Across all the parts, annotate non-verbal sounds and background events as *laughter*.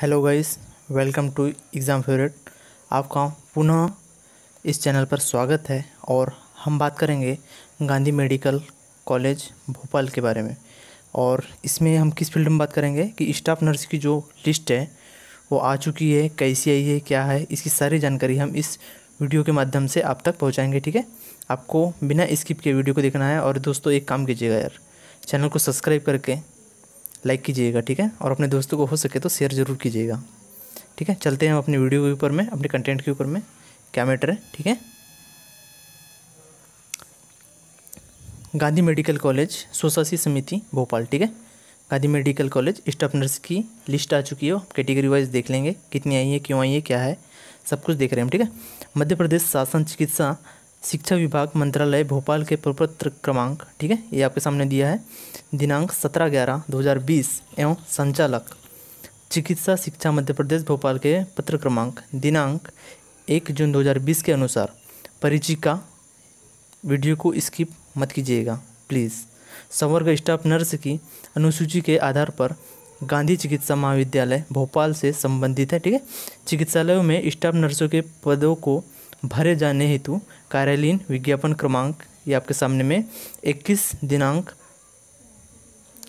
hello guys welcome to exam favourite आपका पुनः इस चैनल पर स्वागत है और हम बात करेंगे गांधी मेडिकल कॉलेज भोपाल के बारे में और इसमें हम किस फील्ड में बात करेंगे कि स्टाफ नर्स की जो लिस्ट है वो आ चुकी है कैसी आई है क्या है इसकी सारी जानकारी हम इस वीडियो के माध्यम से आप तक पहुँचाएँगे ठीक है आपको बिना स्किप के वीडियो को देखना है और दोस्तों एक काम कीजिएगा यार चैनल को सब्सक्राइब करके लाइक कीजिएगा ठीक है और अपने दोस्तों को हो सके तो शेयर ज़रूर कीजिएगा ठीक है चलते हैं हम अपने वीडियो के ऊपर में अपने कंटेंट के ऊपर में क्या मैटर है ठीक है गांधी मेडिकल कॉलेज सोसासी समिति भोपाल ठीक है Gandhi medical college staff nurse की लिस्ट आ चुकी है आप कैटेगरी वाइज देख लेंगे कितनी आई है क्यों आई है क्या है सब कुछ देख रहे हैं ठीक है मध्य प्रदेश शासन चिकित्सा शिक्षा विभाग मंत्रालय भोपाल के प्रपत्र क्रमांक ठीक है ये आपके सामने दिया है दिनांक सत्रह ग्यारह दो हज़ार बीस एवं संचालक चिकित्सा शिक्षा मध्य प्रदेश भोपाल के पत्र क्रमांक दिनांक एक जून दो हज़ार बीस के अनुसार परिचिका वीडियो को स्किप मत कीजिएगा प्लीज़ संवर्ग स्टाफ नर्स की अनुसूची के आधार पर गांधी चिकित्सा महाविद्यालय भोपाल से संबंधित है ठीक है चिकित्सालयों में स्टाफ नर्सों के पदों को भरे जाने हेतु कार्यालयीन विज्ञापन क्रमांक ये आपके सामने में इक्कीस दिनांक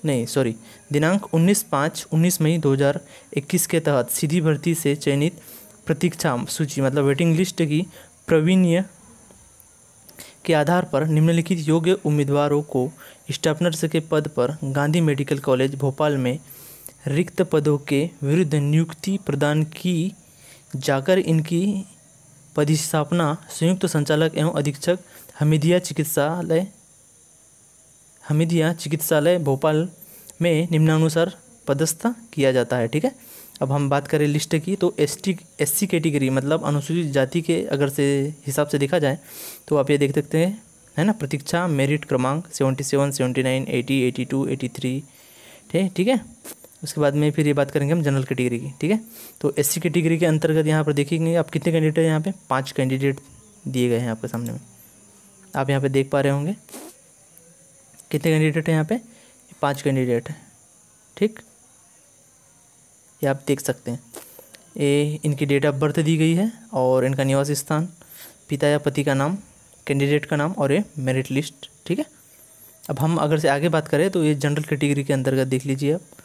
नहीं सॉरी दिनांक 19 पाँच 19 मई 2021 के तहत सीधी भर्ती से चयनित प्रतीक्षा सूची मतलब वेटिंग लिस्ट की प्रवीण्य के आधार पर निम्नलिखित योग्य उम्मीदवारों को स्टाफ नर्स के पद पर गांधी मेडिकल कॉलेज भोपाल में रिक्त पदों के विरुद्ध नियुक्ति प्रदान की जाकर इनकी पदस्थापना संयुक्त संचालक एवं अधीक्षक हमीदिया चिकित्सालय हमीदिया चिकित्सालय भोपाल में निम्नानुसार पदस्थ किया जाता है ठीक है अब हम बात करें लिस्ट की तो S T S C category मतलब अनुसूचित जाति के अगर से हिसाब से देखा जाए तो आप ये देख सकते हैं है ना प्रतीक्षा मेरिट क्रमांक seventy seven seventy nine eighty eighty two eighty three ठीक है उसके बाद में फिर ये बात करेंगे हम जनरल कैटेगरी की ठीक है तो एस सी कैटेगरी के अंतर्गत यहाँ पर देखेंगे आप कितने कैंडिडेट हैं यहाँ पे पाँच कैंडिडेट दिए गए हैं आपके सामने में आप यहाँ पे देख पा रहे होंगे कितने कैंडिडेट हैं यहाँ पे पांच कैंडिडेट हैं ठीक ये आप देख सकते हैं ये इनकी डेट ऑफ बर्थ दी गई है और इनका निवास स्थान पिता या पति का नाम कैंडिडेट का नाम और ये मेरिट लिस्ट ठीक है अब हम अगर से आगे बात करें तो ये जनरल कैटेगरी के अंतर्गत देख लीजिए आप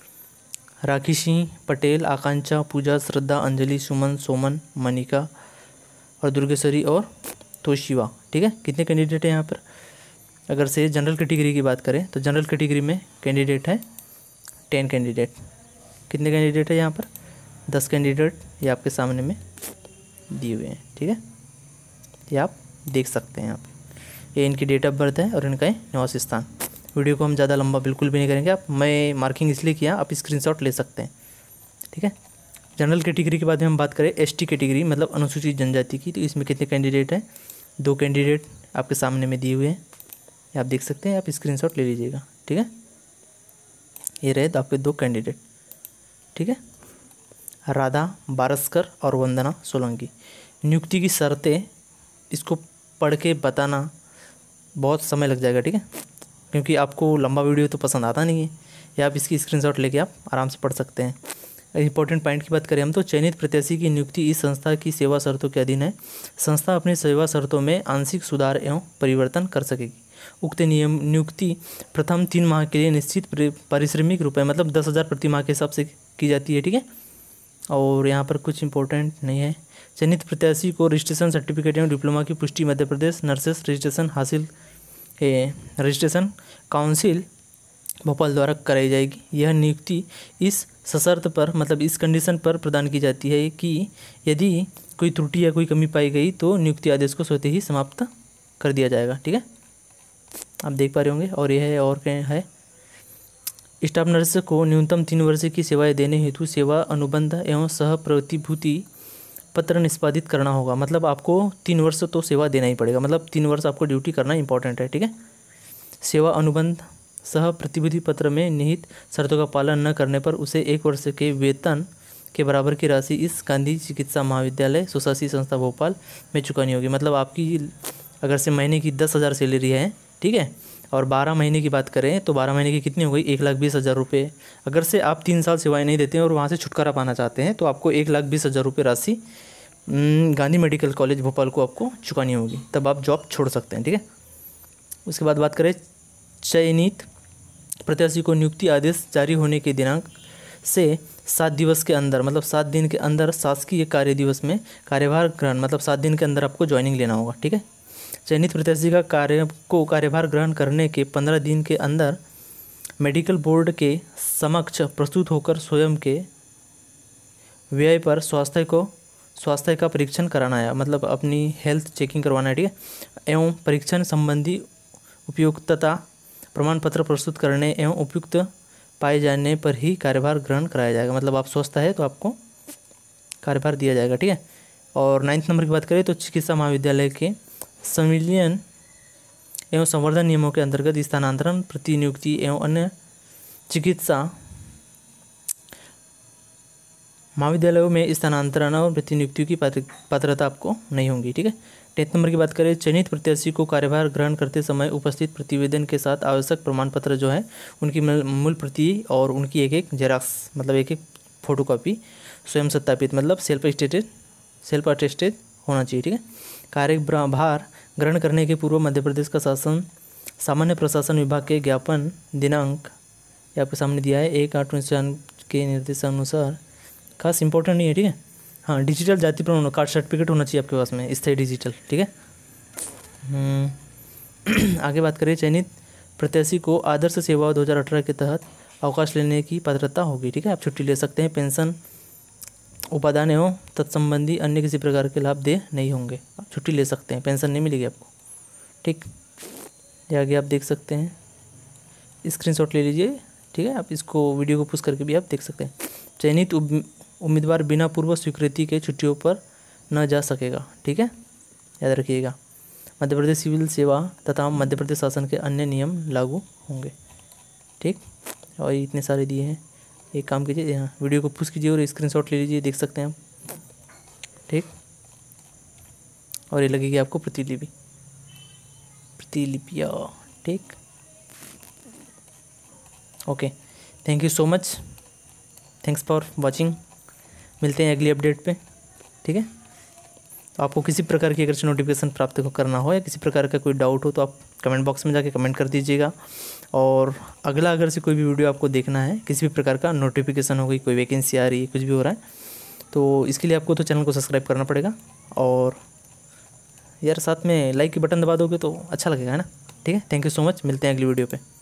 राखी सिंह पटेल आकांक्षा पूजा श्रद्धा अंजलि सुमन सोमन मनिका और दुर्गेश्वरी और तोशिवा ठीक है कितने कैंडिडेट हैं यहाँ पर अगर से जनरल कैटेगरी की बात करें तो जनरल कैटेगरी में कैंडिडेट है टेन कैंडिडेट कितने कैंडिडेट है यहाँ पर दस कैंडिडेट ये आपके सामने में दिए हुए हैं ठीक है ये आप देख सकते हैं यहाँ पर ये इनकी डेट ऑफ बर्थ है और इनका निवास स्थान वीडियो को हम ज़्यादा लंबा बिल्कुल भी नहीं करेंगे आप मैं मार्किंग इसलिए किया आप स्क्रीनशॉट ले सकते हैं ठीक है जनरल कैटेगरी के बाद में हम बात करें एस टी कैटेगरी मतलब अनुसूचित जनजाति की तो इसमें कितने कैंडिडेट हैं दो कैंडिडेट आपके सामने में दिए हुए हैं आप देख सकते हैं आप शॉट ले लीजिएगा ठीक है ये रहे तो आपके दो कैंडिडेट ठीक है राधा बारस्कर और वंदना सोलंकी नियुक्ति की शर्तें इसको पढ़ के बताना बहुत समय लग जाएगा ठीक है क्योंकि आपको लंबा वीडियो तो पसंद आता नहीं है या आप इसकी स्क्रीनशॉट लेके आप आराम से पढ़ सकते हैं इंपॉर्टेंट पॉइंट की बात करें हम तो चयनित प्रत्याशी की नियुक्ति इस संस्था की सेवा शर्तों के अधीन है संस्था अपनी सेवा शर्तों में आंशिक सुधार एवं परिवर्तन कर सकेगी उक्त नियम नियुक्ति प्रथम तीन माह के लिए निश्चित पारिश्रमिक रुपये मतलब दस हज़ार प्रति माह के हिसाब से की जाती है ठीक है और यहाँ पर कुछ इंपॉर्टेंट नहीं है चयनित प्रत्याशी को रजिस्ट्रेशन सर्टिफिकेट एवं डिप्लोमा की पुष्टि मध्य प्रदेश नर्सेस रजिस्ट्रेशन हासिल रजिस्ट्रेशन काउंसिल भोपाल द्वारा कराई जाएगी यह नियुक्ति इस सशर्त पर मतलब इस कंडीशन पर प्रदान की जाती है कि यदि कोई त्रुटि या कोई कमी पाई गई तो नियुक्ति आदेश को स्वतः ही समाप्त कर दिया जाएगा ठीक है आप देख पा रहे होंगे और यह है और क्या है स्टाफ नर्स को न्यूनतम तीन वर्ष की सेवाएं देने हेतु सेवा अनुबंध एवं सह प्रतिभूति पत्र निष्पादित करना होगा मतलब आपको तीन वर्ष तो सेवा देना ही पड़ेगा मतलब तीन वर्ष आपको ड्यूटी करना इंपॉर्टेंट है ठीक है सेवा अनुबंध सह प्रतिभूति पत्र में निहित शर्तों का पालन न करने पर उसे एक वर्ष के वेतन के बराबर की राशि इस गांधी चिकित्सा महाविद्यालय सुशासी संस्था भोपाल में चुकानी होगी मतलब आपकी अगर से महीने की दस हज़ार सैलरी है ठीक है और बारह महीने की बात करें तो बारह महीने की कितनी हो गई एक लाख बीस हज़ार रुपये अगर से आप तीन साल सेवाएं नहीं देते हैं और वहाँ से छुटकारा पाना चाहते हैं तो आपको एक लाख बीस हज़ार रुपये राशि हम्म, गांधी मेडिकल कॉलेज भोपाल को आपको चुकानी होगी तब आप जॉब छोड़ सकते हैं ठीक है उसके बाद बात करें चयनित प्रत्याशी को नियुक्ति आदेश जारी होने के दिनांक से सात दिवस के अंदर मतलब सात दिन के अंदर शासकीय कार्य दिवस में कार्यभार ग्रहण मतलब सात दिन के अंदर आपको ज्वाइनिंग लेना होगा ठीक है चयनित प्रत्याशी का कार्य को कार्यभार ग्रहण करने के पंद्रह दिन के अंदर मेडिकल बोर्ड के समक्ष प्रस्तुत होकर स्वयं के व्यय पर स्वास्थ्य को स्वास्थ्य का परीक्षण कराना है मतलब अपनी हेल्थ चेकिंग करवाना है ठीक है एवं परीक्षण संबंधी उपयुक्तता प्रमाण पत्र प्रस्तुत करने एवं उपयुक्त पाए जाने पर ही कार्यभार ग्रहण कराया जाएगा मतलब आप स्वस्थ है तो आपको कार्यभार दिया जाएगा ठीक है और नाइन्थ नंबर की बात करें तो चिकित्सा महाविद्यालय के संविलियन एवं संवर्धन नियमों के अंतर्गत स्थानांतरण प्रतिनियुक्ति एवं अन्य चिकित्सा महाविद्यालयों में स्थानांतरण और प्रतिनियुक्तियों की पात्र, पात्रता आपको नहीं होंगी ठीक है टेंथ नंबर की बात करें चयनित प्रत्याशी को कार्यभार ग्रहण करते समय उपस्थित प्रतिवेदन के साथ आवश्यक प्रमाण पत्र जो है उनकी मूल प्रति और उनकी एक एक जेराक्स मतलब एक एक फोटो कॉपी स्वयं सत्यापित मतलब सेल्फ स्टेटेड सेल्फ अटेस्टेड होना चाहिए ठीक है कार्यभार ग्रहण करने के पूर्व मध्य प्रदेश का शासन सामान्य प्रशासन विभाग के ज्ञापन दिनांक ये आपके सामने दिया है एक आठ उन्नीस के निर्देशानुसार खास इंपॉर्टेंट नहीं है ठीक है हाँ डिजिटल जाति प्रमाण कार्ड सर्टिफिकेट होना चाहिए आपके पास में स्थायी डिजिटल ठीक है हम्म, *clears throat* आगे बात करें चयनित प्रत्याशी को आदर्श सेवा दो के तहत अवकाश लेने की पात्रता होगी ठीक है आप छुट्टी ले सकते हैं पेंशन उपादान एवं तत्संबंधी अन्य किसी प्रकार के लाभ दे नहीं होंगे आप छुट्टी ले सकते हैं पेंशन नहीं मिलेगी आपको ठीक ये आगे आप देख सकते हैं स्क्रीनशॉट ले लीजिए ठीक है आप इसको वीडियो को पुश करके भी आप देख सकते हैं चयनित उम्मीदवार बिना पूर्व स्वीकृति के छुट्टियों पर न जा सकेगा ठीक है याद रखिएगा मध्य प्रदेश सिविल सेवा तथा मध्य प्रदेश शासन के अन्य नियम लागू होंगे ठीक और इतने सारे दिए हैं एक काम कीजिए यहाँ वीडियो को पुश कीजिए और स्क्रीनशॉट ले लीजिए देख सकते हैं आप ठीक और ये लगेगी आपको प्रतिलिपि प्रतिलिपिया ठीक okay thank you so much thanks for watching मिलते हैं अगली अपडेट पे ठीक है तो आपको किसी प्रकार की अगर नोटिफिकेशन प्राप्त करना हो या किसी प्रकार का कोई डाउट हो तो आप कमेंट बॉक्स में जाके कमेंट कर दीजिएगा और अगला अगर से कोई भी वीडियो आपको देखना है किसी भी प्रकार का नोटिफिकेशन हो गई कोई वैकेंसी आ रही है कुछ भी हो रहा है तो इसके लिए आपको तो चैनल को सब्सक्राइब करना पड़ेगा और यार साथ में लाइक के बटन दबा दोगे तो अच्छा लगेगा है ना ठीक है थैंक यू सो मच मिलते हैं अगली वीडियो पर